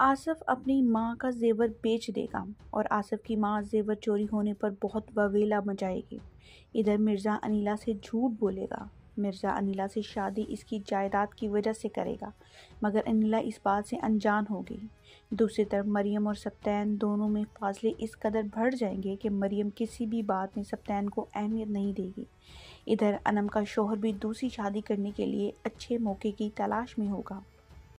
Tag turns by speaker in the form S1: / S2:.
S1: आसफ़ अपनी माँ का जेवर बेच देगा और आसफ की माँ जेवर चोरी होने पर बहुत बवेला मचाएगी इधर मिर्ज़ा अनिला से झूठ बोलेगा मिर्ज़ा अनिला से शादी इसकी जायदाद की वजह से करेगा मगर अनिला इस बात से अनजान हो गई दूसरी तरफ मरियम और सप्तैन दोनों में फासले इस कदर बढ़ जाएंगे कि मरियम किसी भी बात में सप्तैन को अहमियत नहीं देगी इधर अनम का शोहर भी दूसरी शादी करने के लिए अच्छे मौके की तलाश में होगा